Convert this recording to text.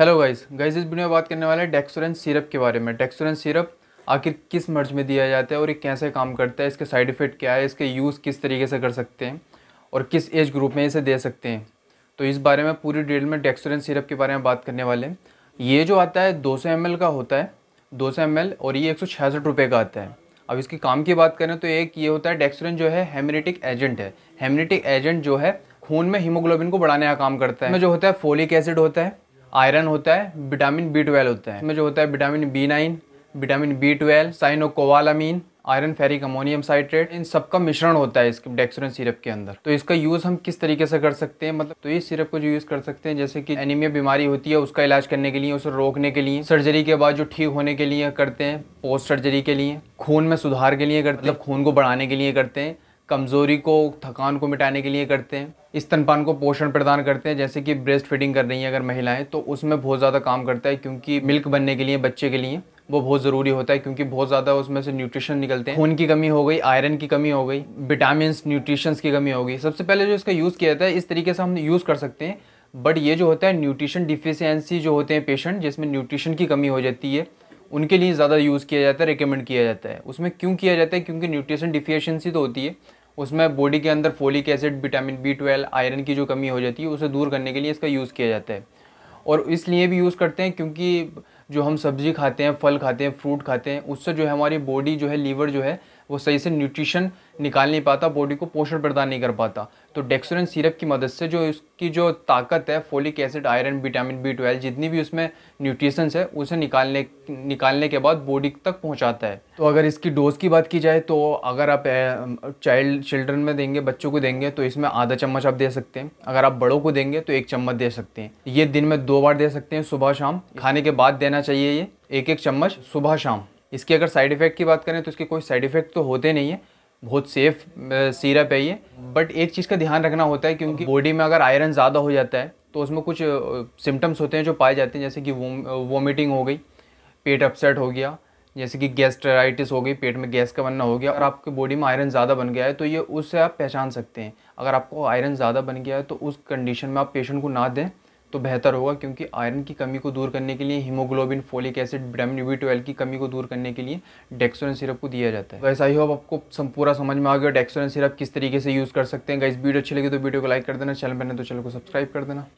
hello guys guys इस video में बात करने वाले हैं डेक्सोरेंस सिरप के बारे में डेक्सोरेंस सिरप आखिर किस मर्ज में दिया जाता है और ये कैसे काम करता है इसके साइड इफ़ेक्ट क्या है इसके यूज़ किस तरीके से कर सकते हैं और किस एज ग्रुप में इसे दे सकते हैं तो इस बारे में पूरी डिटेल में डेक्सोरेंस सिरप के बारे में बात करने वाले हैं ये जो आता है दो सौ का होता है दो सौ और ये एक सौ का आता है अब इसके काम की बात करें तो एक ये होता है डेक्सोरेंस जो है हेमरेटिक एजेंट है हेमरेटिक एजेंट जो है खून में हीमोग्लोबिन को बढ़ाने का काम करता है जो होता है फोलिक एसिड होता है आयरन होता है विटामिन बी ट्वेल्व होता है इसमें जो होता है vitamin B nine vitamin B twelve cyanocobalamin iron ferric ammonium citrate इन सब का मिश्रण होता है इसके डेक्सोरेंस सिरप के अंदर तो इसका यूज़ हम किस तरीके से कर सकते हैं मतलब तो इस सिरप को जो यूज़ कर सकते हैं जैसे कि एनीमिया बीमारी होती है उसका इलाज करने के लिए उसे रोकने के लिए सर्जरी के बाद जो ठीक होने के लिए करते हैं पोस्ट सर्जरी के लिए खून में सुधार के लिए करते हैं मतलब खून को बढ़ाने के लिए करते हैं कमज़ोरी को थकान को मिटाने के लिए करते हैं स्तनपान को पोषण प्रदान करते हैं जैसे कि ब्रेस्ट फीडिंग कर रही हैं अगर महिलाएं तो उसमें बहुत ज़्यादा काम करता है क्योंकि मिल्क बनने के लिए बच्चे के लिए वो बहुत ज़रूरी होता है क्योंकि बहुत ज़्यादा उसमें से न्यूट्रिशन निकलते हैं खून की कमी हो गई आयरन की कमी हो गई विटामिन न्यूट्रिशन की कमी हो गई सबसे पहले जो इसका यूज़ किया जाता है इस तरीके से हम यूज़ कर सकते हैं बट ये जो होता है न्यूट्रिशन डिफिशेंसी जो होते हैं पेशेंट जिसमें न्यूट्रिशन की कमी हो जाती है उनके लिए ज़्यादा यूज़ किया जाता है रिकमेंड किया जाता है उसमें क्यों किया जाता है क्योंकि न्यूट्रिशन डिफिशेंसी तो होती है उसमें बॉडी के अंदर folic acid vitamin B twelve iron की जो कमी हो जाती है उसे दूर करने के लिए इसका यूज़ किया जाता है और इसलिए भी यूज़ करते हैं क्योंकि जो हम सब्ज़ी खाते हैं फल खाते हैं फ्रूट खाते हैं उससे जो है हमारी बॉडी जो है लीवर जो है वो सही से न्यूट्रिशन निकाल नहीं पाता बॉडी को पोषण प्रदान नहीं कर पाता तो डेक्सोरेन सिरप की मदद से जो उसकी जो ताकत है folic acid iron vitamin B twelve जितनी भी उसमें न्यूट्रिशंस है उसे निकालने निकालने के बाद बॉडी तक पहुंचाता है तो अगर इसकी डोज़ की बात की जाए तो अगर आप चाइल्ड चिल्ड्रन में देंगे बच्चों को देंगे तो इसमें आधा चम्मच आप दे सकते हैं अगर आप बड़ों को देंगे तो एक चम्मच दे सकते हैं ये दिन में दो बार दे सकते हैं सुबह शाम खाने के बाद देना चाहिए ये एक एक चम्मच सुबह शाम इसकी अगर साइड इफ़ेक्ट की बात करें तो इसके कोई साइड इफ़ेक्ट तो होते नहीं है बहुत सेफ़ सीरप है ये बट एक चीज़ का ध्यान रखना होता है क्योंकि बॉडी में अगर आयरन ज़्यादा हो जाता है तो उसमें कुछ सिम्टम्स होते हैं जो पाए जाते हैं जैसे कि वोमिटिंग हो गई पेट अपसेट हो गया जैसे कि गैस्ट्राइटिस हो गई पेट में गैस का बनना हो गया और आपके बॉडी में आयरन ज़्यादा बन गया है तो ये उससे आप पहचान सकते हैं अगर आपको आयरन ज़्यादा बन गया है तो उस कंडीशन में आप पेशेंट को ना दें तो बेहतर होगा क्योंकि आयरन की कमी को दूर करने के लिए haemoglobin folic acid vitamin B twelve की कमी को दूर करने के लिए डेक्सोरन सिरप को दिया जाता है वैसा ही हो आपको पूरा समझ में आ गया डेक्सोरन सिरप किस तरीके से यूज़ कर सकते हैं गाइस वीडियो अच्छी लगी तो वीडियो को लाइक कर देना चैनल पर तो चैनल को सब्सक्राइब कर देना